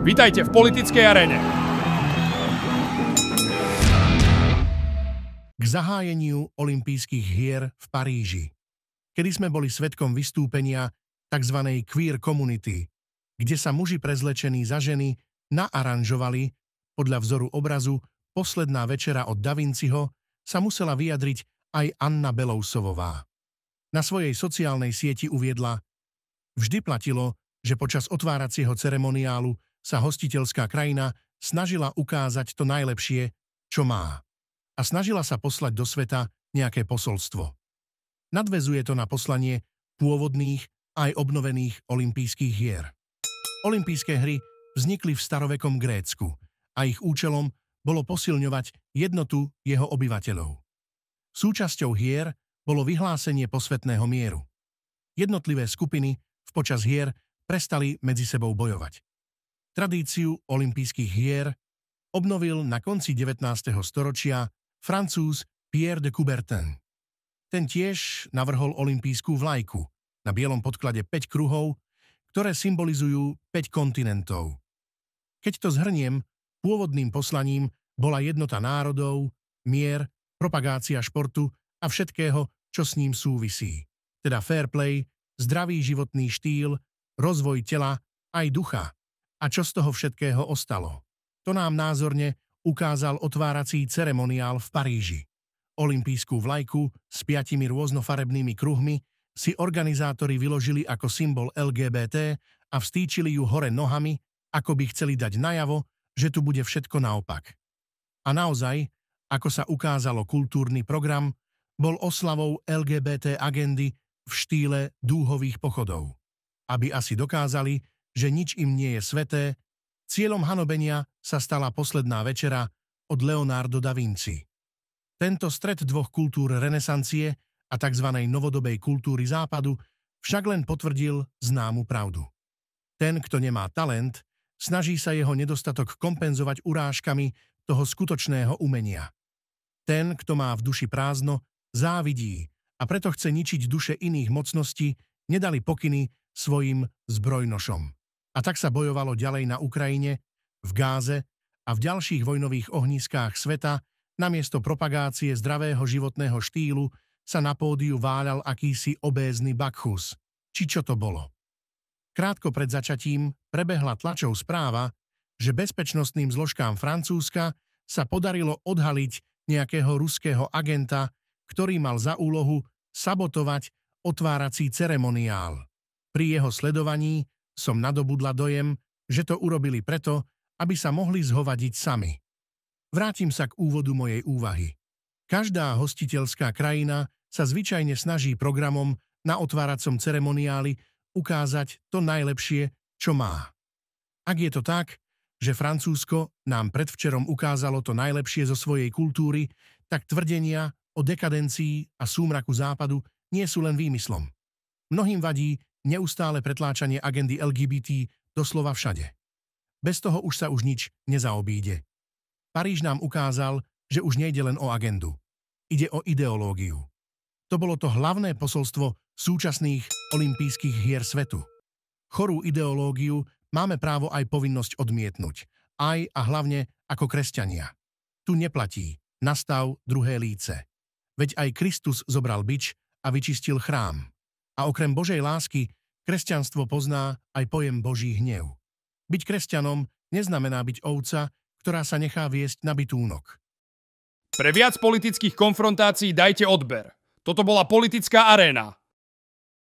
Vítajte v politickej arene. K zahájeniu olympijských hier v Paríži, kedy sme boli svetkom vystúpenia tzv. queer community, kde sa muži prezlečení za ženy naaranžovali podľa vzoru obrazu Posledná večera od Da Vinciho sa musela vyjadriť aj Anna Belousovová. Na svojej sociálnej sieti uviedla Vždy platilo, že počas otváracieho ceremoniálu sa hostiteľská krajina snažila ukázať to najlepšie, čo má a snažila sa poslať do sveta nejaké posolstvo. Nadvezuje to na poslanie pôvodných aj obnovených olympijských hier. Olympijské hry vznikli v starovekom Grécku a ich účelom bolo posilňovať jednotu jeho obyvateľov. Súčasťou hier bolo vyhlásenie posvetného mieru. Jednotlivé skupiny v počas hier prestali medzi sebou bojovať. Tradíciu olympijských hier obnovil na konci 19. storočia francúz Pierre de Coubertin. Ten tiež navrhol olympijskú vlajku na bielom podklade 5 kruhov, ktoré symbolizujú 5 kontinentov. Keď to zhrniem, pôvodným poslaním bola jednota národov, mier, propagácia športu a všetkého, čo s ním súvisí, teda fair play, zdravý životný štýl, rozvoj tela aj ducha, a čo z toho všetkého ostalo. To nám názorne ukázal otvárací ceremoniál v Paríži. Olympijskú vlajku s piatimi rôznofarebnými kruhmi si organizátori vyložili ako symbol LGBT a vstýčili ju hore nohami, ako by chceli dať najavo, že tu bude všetko naopak. A naozaj, ako sa ukázalo kultúrny program, bol oslavou LGBT agendy v štýle dúhových pochodov. Aby asi dokázali, že nič im nie je sveté, cieľom hanobenia sa stala posledná večera od Leonardo da Vinci. Tento stred dvoch kultúr renesancie a tzv. novodobej kultúry západu však len potvrdil známu pravdu. Ten, kto nemá talent, snaží sa jeho nedostatok kompenzovať urážkami toho skutočného umenia. Ten, kto má v duši prázdno, závidí a preto chce ničiť duše iných mocností, nedali pokyny svojim zbrojnošom. A tak sa bojovalo ďalej na Ukrajine, v Gáze a v ďalších vojnových ohniskách sveta, namiesto propagácie zdravého životného štýlu sa na pódiu váľal akýsi obézny bakchus. Či čo to bolo? Krátko pred začatím prebehla tlačov správa, že bezpečnostným zložkám Francúzska sa podarilo odhaliť nejakého ruského agenta, ktorý mal za úlohu sabotovať otvárací ceremoniál. Pri jeho sledovaní som nadobudla dojem, že to urobili preto, aby sa mohli zhovadiť sami. Vrátim sa k úvodu mojej úvahy. Každá hostiteľská krajina sa zvyčajne snaží programom na otváracom ceremoniáli ukázať to najlepšie, čo má. Ak je to tak, že Francúzsko nám predvčerom ukázalo to najlepšie zo svojej kultúry, tak tvrdenia o dekadencii a súmraku západu nie sú len výmyslom. Mnohým vadí, neustále pretláčanie agendy LGBT doslova všade. Bez toho už sa už nič nezaobíde. Paríž nám ukázal, že už nejde len o agendu. Ide o ideológiu. To bolo to hlavné posolstvo súčasných olympijských hier svetu. Chorú ideológiu máme právo aj povinnosť odmietnúť. Aj a hlavne ako kresťania. Tu neplatí. Nastav druhé líce. Veď aj Kristus zobral bič a vyčistil chrám. A okrem Božej lásky, kresťanstvo pozná aj pojem Boží hnev. Byť kresťanom neznamená byť ovca, ktorá sa nechá viesť na bytúnok. Pre viac politických konfrontácií dajte odber. Toto bola politická aréna.